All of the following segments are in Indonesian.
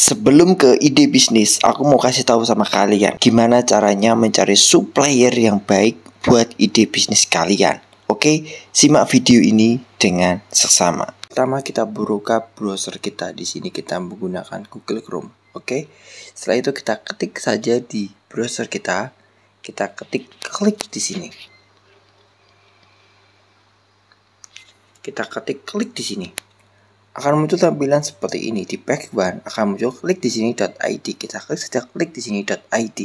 Sebelum ke ide bisnis, aku mau kasih tahu sama kalian gimana caranya mencari supplier yang baik buat ide bisnis kalian. Oke, simak video ini dengan seksama. Pertama kita buka browser kita. Di sini kita menggunakan Google Chrome. Oke. Setelah itu kita ketik saja di browser kita. Kita ketik klik di sini. Kita ketik klik di sini akan muncul tampilan seperti ini di pack one akan muncul klik di sini .id kita klik saja klik di sini .id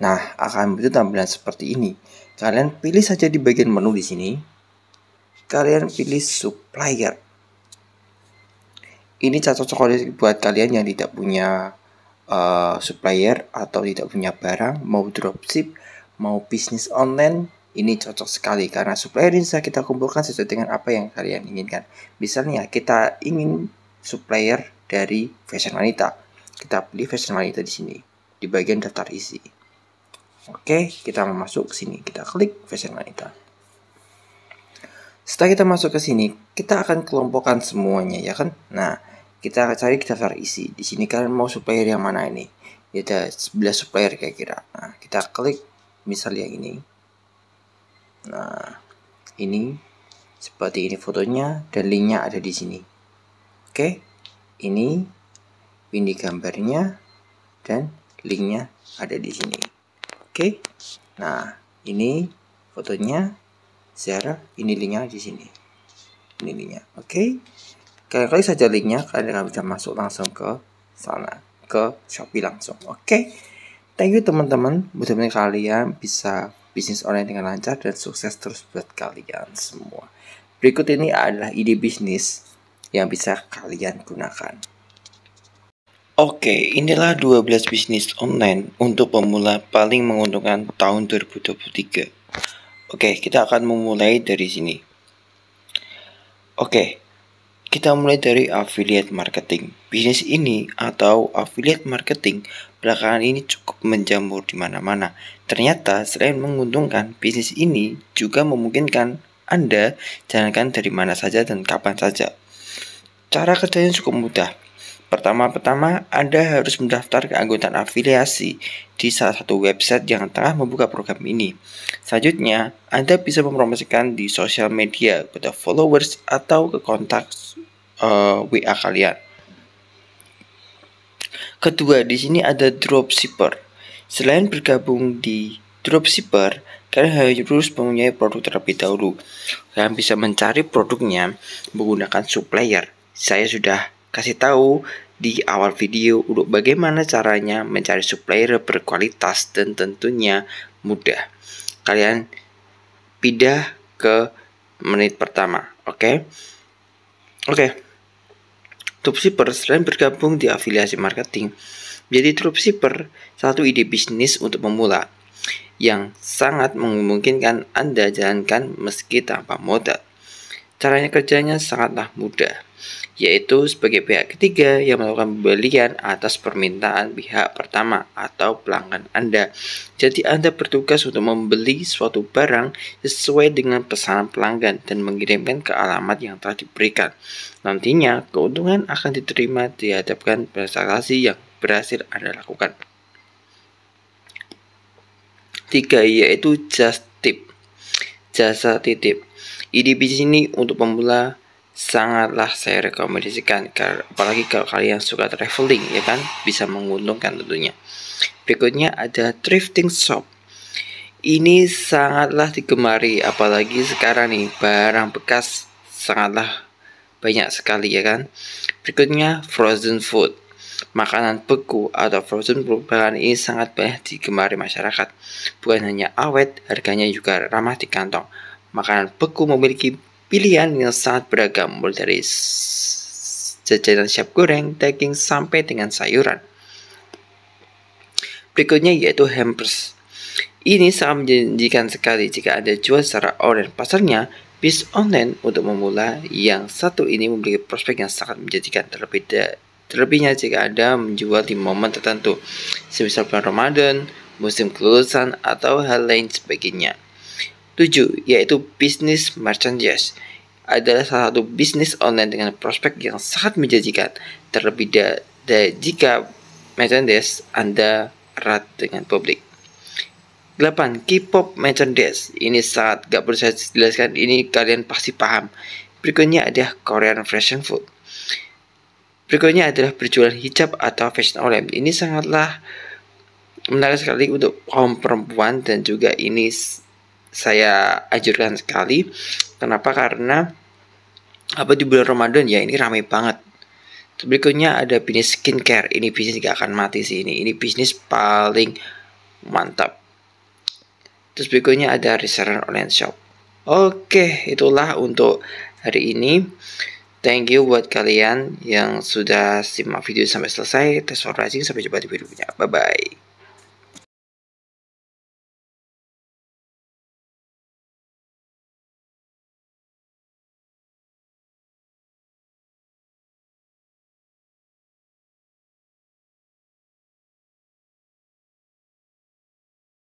nah akan muncul tampilan seperti ini kalian pilih saja di bagian menu di sini kalian pilih supplier ini cocok sekali buat kalian yang tidak punya uh, supplier atau tidak punya barang mau dropship mau bisnis online ini cocok sekali karena supply bisa kita kumpulkan sesuai dengan apa yang kalian inginkan. Misalnya kita ingin supplier dari fashion wanita. Kita pilih fashion wanita di sini di bagian daftar isi. Oke, kita masuk ke sini. Kita klik fashion wanita. Setelah kita masuk ke sini, kita akan kelompokkan semuanya ya kan? Nah, kita akan cari daftar isi. Di sini kalian mau supplier yang mana ini? Ya ada 11 supplier kayak kira Nah, kita klik misalnya yang ini. Nah, ini seperti ini fotonya dan linknya ada di sini. Oke, ini ini gambarnya dan linknya ada di sini. Oke, nah ini fotonya. share ini linknya di sini. Ini linknya. Oke, kalian klik saja linknya, kalian akan bisa masuk langsung ke sana ke Shopee langsung. Oke, thank you teman-teman. Mudah-mudahan kalian bisa bisnis online dengan lancar dan sukses terus buat kalian semua. Berikut ini adalah ide bisnis yang bisa kalian gunakan. Oke, inilah 12 bisnis online untuk pemula paling menguntungkan tahun 2023. Oke, kita akan memulai dari sini. Oke, kita mulai dari affiliate marketing. Bisnis ini atau affiliate marketing belakangan ini cukup menjamur di mana-mana. Ternyata selain menguntungkan, bisnis ini juga memungkinkan Anda jalankan dari mana saja dan kapan saja. Cara kerjanya cukup mudah. Pertama-tama, Anda harus mendaftar keanggotaan afiliasi di salah satu website yang tengah membuka program ini. Selanjutnya, Anda bisa mempromosikan di sosial media kepada followers atau ke kontak uh, eh, WA kalian. Kedua, di sini ada dropshipper. Selain bergabung di dropshipper, kalian harus mempunyai produk terlebih dahulu. Kalian bisa mencari produknya menggunakan supplier. Saya sudah kasih tahu di awal video untuk bagaimana caranya mencari supplier berkualitas dan tentunya mudah. Kalian pindah ke menit pertama, oke? Okay? Oke. Okay. Dropshipper selain bergabung di afiliasi marketing, menjadi dropshipper satu ide bisnis untuk pemula yang sangat memungkinkan Anda jalankan meski tanpa modal. Caranya kerjanya sangatlah mudah, yaitu sebagai pihak ketiga yang melakukan pembelian atas permintaan pihak pertama atau pelanggan Anda. Jadi Anda bertugas untuk membeli suatu barang sesuai dengan pesanan pelanggan dan mengirimkan ke alamat yang telah diberikan. Nantinya, keuntungan akan diterima dihadapkan transaksi yang berhasil Anda lakukan. Tiga, yaitu just jasa titip. IDP di sini untuk pemula sangatlah saya rekomendasikan apalagi kalau kalian suka traveling ya kan bisa menguntungkan tentunya berikutnya ada thrifting shop ini sangatlah digemari apalagi sekarang nih barang bekas sangatlah banyak sekali ya kan berikutnya frozen food Makanan beku atau frozen food ini sangat banyak digemari masyarakat. Bukan hanya awet, harganya juga ramah di kantong. Makanan beku memiliki pilihan yang sangat beragam, mulai dari jajanan siap goreng, daging, sampai dengan sayuran. Berikutnya yaitu hampers. Ini sangat menjanjikan sekali jika Anda jual secara online. Pasarnya, bis online untuk memulai yang satu ini memiliki prospek yang sangat menjanjikan terlebih dahulu. Terlebihnya jika Anda menjual di momen tertentu, semisal bulan Ramadan, musim kelulusan, atau hal lain sebagainya. 7. Yaitu bisnis merchandise adalah salah satu bisnis online dengan prospek yang sangat menjanjikan, terlebih da jika merchandise Anda erat dengan publik. 8. K-pop merchandise. Ini sangat gak perlu saya jelaskan, ini kalian pasti paham. Berikutnya ada Korean fashion food. Berikutnya adalah berjualan hijab atau fashion online. Ini sangatlah menarik sekali untuk kaum perempuan dan juga ini saya ajurkan sekali. Kenapa? Karena apa di bulan Ramadan ya ini ramai banget. Berikutnya ada bisnis skincare. Ini bisnis gak akan mati sih ini. Ini bisnis paling mantap. Terus berikutnya ada reseller online shop. Oke, itulah untuk hari ini. Thank you buat kalian yang sudah simak video sampai selesai. Tes for sampai jumpa di video berikutnya. Bye-bye.